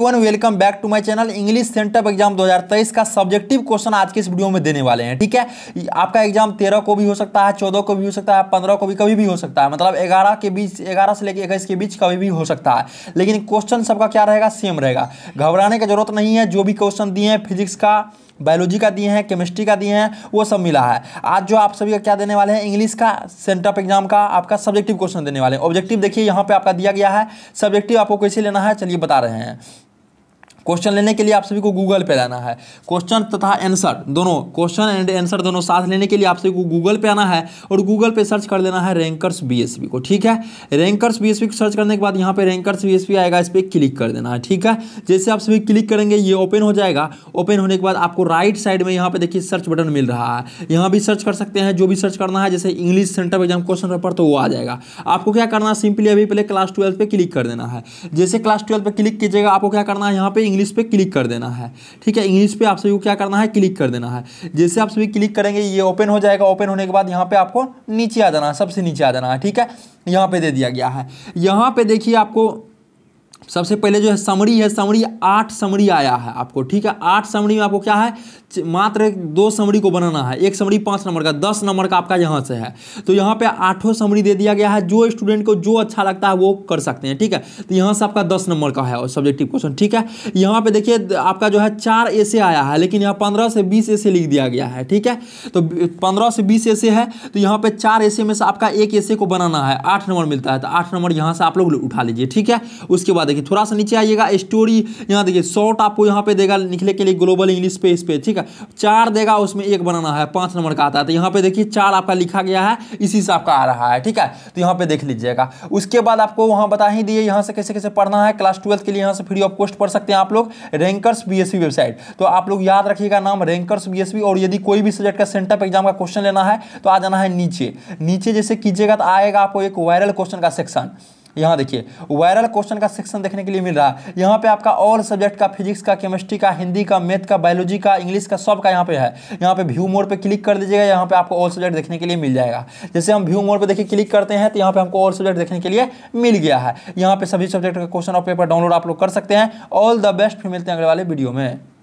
one welcome back to my channel English sent up exam 2023 का subjective question आज के इस वीडियो में देने वाले हैं ठीक है आपका एग्जाम तेरह को भी हो सकता है चौदह को भी हो सकता है पंद्रह को भी कभी भी हो सकता है मतलब ग्यारह के बीच ग्यारह से लेकर इक्कीस के बीच कभी भी हो सकता है लेकिन क्वेश्चन सबका क्या रहेगा सेम रहेगा घबराने की जरूरत नहीं है जो भी क्वेश्चन दिए हैं फिजिक्स का बायोलॉजी का दिए हैं केमिस्ट्री का दिए हैं वो सब मिला है आज जो आप सभी का क्या देने वाले हैं इंग्लिश का सेंटअप एग्जाम का आपका सब्जेक्टिव क्वेश्चन देने वाले हैं ऑब्जेक्टिव देखिए यहाँ पे आपका दिया गया है सब्जेक्टिव आपको कैसे लेना है चलिए बता रहे हैं क्वेश्चन लेने के लिए आप सभी को गूगल पे जाना है क्वेश्चन तथा आंसर दोनों क्वेश्चन एंड आंसर दोनों साथ लेने के लिए आप सभी को गूगल पे आना है और गूगल पे सर्च कर लेना है रैंकर्स बीएसपी को ठीक है रैंकर्स बीएसपी को सर्च करने के बाद यहाँ पे रैंकर्स बीएसपी आएगा इस पर क्लिक कर देना है ठीक है जैसे आप सभी क्लिक करेंगे ये ओपन हो जाएगा ओपन होने के बाद आपको राइट साइड में यहाँ पे देखिए सर्च बटन मिल रहा है यहाँ भी सर्च कर सकते हैं जो भी सर्च करना है जैसे English centre exam question paper तो वो आ जाएगा आपको क्या करना है सिंपली अभी पहले क्लास ट्वेल्व पर क्लिक कर देना है जैसे क्लास ट्वेल्व पे क्लिक कीजिएगा आपको क्या करना है यहाँ पे इंग्लिश पे क्लिक कर देना है ठीक है इंग्लिश पे आप सभी को क्या करना है क्लिक कर देना है जैसे आप सभी क्लिक करेंगे ये ओपन हो जाएगा ओपन होने के बाद यहाँ पे आपको नीचे आ जाना है सबसे नीचे आ जाना है ठीक है यहाँ पे दे दिया गया है यहाँ पे देखिए आपको सबसे पहले जो है समरी है समरी आठ समरी आया है आपको ठीक है आठ समरी में आपको क्या है मात्र दो समरी को बनाना है एक समरी पाँच नंबर का दस नंबर का आपका यहाँ से है तो यहाँ पे आठों समरी दे दिया गया है जो स्टूडेंट को जो अच्छा लगता है वो कर सकते हैं ठीक है तो यहाँ से आपका दस नंबर का है और सब्जेक्टिव क्वेश्चन ठीक है यहाँ पर देखिए आपका जो है चार ऐसे आया है लेकिन यहाँ पंद्रह से बीस ऐसे लिख दिया गया है ठीक है तो पंद्रह से बीस ऐसे है तो यहाँ पर चार ऐसे में से आपका एक ऐसे को बनाना है आठ नंबर मिलता है तो आठ नंबर यहाँ से आप लोग उठा लीजिए ठीक है उसके बाद देखिए थोड़ा सा नीचे आइएगा स्टोरी यहाँ देखिए शॉर्ट आपको यहाँ पे देगा लिखने के लिए ग्लोबल इंग्लिश पे इस पर ठीक है चार देगा उसमें एक बनाना है पाँच नंबर का आता है तो यहाँ पे देखिए चार आपका लिखा गया है इसी से आपका आ रहा है ठीक है तो यहाँ पे देख लीजिएगा उसके बाद आपको वहाँ बता ही दिए यहाँ से कैसे कैसे पढ़ना है क्लास ट्वेल्थ के लिए यहाँ से फ्री ऑफ कॉस्ट पढ़ सकते हैं आप लोग रैंकर्स बी वेबसाइट तो आप लोग याद रखिएगा नाम रैंकर्स बी और यदि कोई भी सब्जेक्ट का सेंटअप एग्जाम का क्वेश्चन लेना है तो आ जाना है नीचे नीचे जैसे कीजिएगा तो आएगा आपको एक वायरल क्वेश्चन का सेक्शन यहाँ देखिए वायरल क्वेश्चन का सेक्शन देखने के लिए मिल रहा है यहाँ पे आपका ऑल सब्जेक्ट का फिजिक्स का केमिस्ट्री का हिंदी का मैथ का बायोलॉजी का इंग्लिश का सब का यहाँ पे है यहाँ पे व्यू मोड पे क्लिक कर दीजिएगा यहाँ पे आपको ऑल सब्जेक्ट देखने के लिए मिल जाएगा जैसे हम व्यू मोड पर देखिए क्लिक करते हैं तो यहाँ पे हमको ऑल सब्जेक्ट देखने के लिए मिल गया है यहाँ पे सभी सब्जेक्ट का क्वेश्चन और पेपर डाउनलोड आप लोग कर सकते हैं ऑल द बेस्ट फिर मिलते हैं अगले वाले वीडियो में